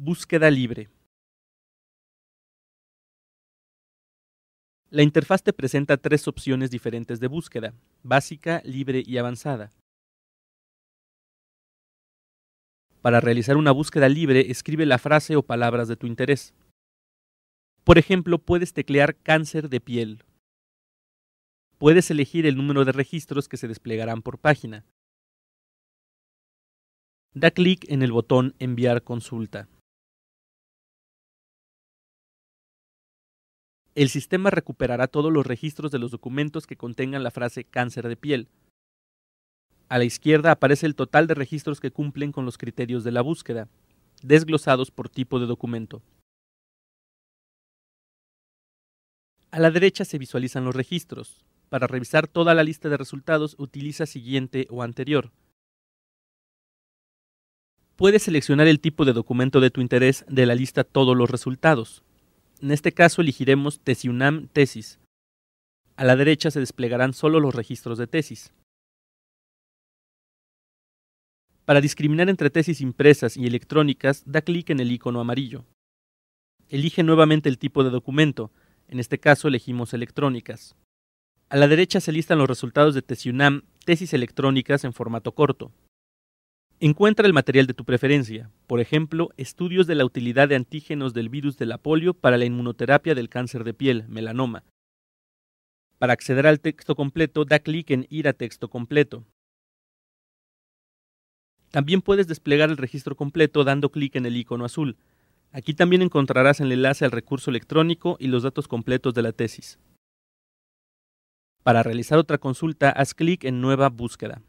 Búsqueda libre. La interfaz te presenta tres opciones diferentes de búsqueda, básica, libre y avanzada. Para realizar una búsqueda libre, escribe la frase o palabras de tu interés. Por ejemplo, puedes teclear cáncer de piel. Puedes elegir el número de registros que se desplegarán por página. Da clic en el botón Enviar consulta. El sistema recuperará todos los registros de los documentos que contengan la frase cáncer de piel. A la izquierda aparece el total de registros que cumplen con los criterios de la búsqueda, desglosados por tipo de documento. A la derecha se visualizan los registros. Para revisar toda la lista de resultados utiliza siguiente o anterior. Puedes seleccionar el tipo de documento de tu interés de la lista Todos los resultados. En este caso elegiremos Tesiunam Tesis. A la derecha se desplegarán solo los registros de tesis. Para discriminar entre tesis impresas y electrónicas, da clic en el icono amarillo. Elige nuevamente el tipo de documento, en este caso elegimos electrónicas. A la derecha se listan los resultados de Tesiunam, tesis electrónicas en formato corto. Encuentra el material de tu preferencia, por ejemplo, estudios de la utilidad de antígenos del virus de la polio para la inmunoterapia del cáncer de piel, melanoma. Para acceder al texto completo, da clic en Ir a texto completo. También puedes desplegar el registro completo dando clic en el icono azul. Aquí también encontrarás el enlace al recurso electrónico y los datos completos de la tesis. Para realizar otra consulta, haz clic en Nueva búsqueda.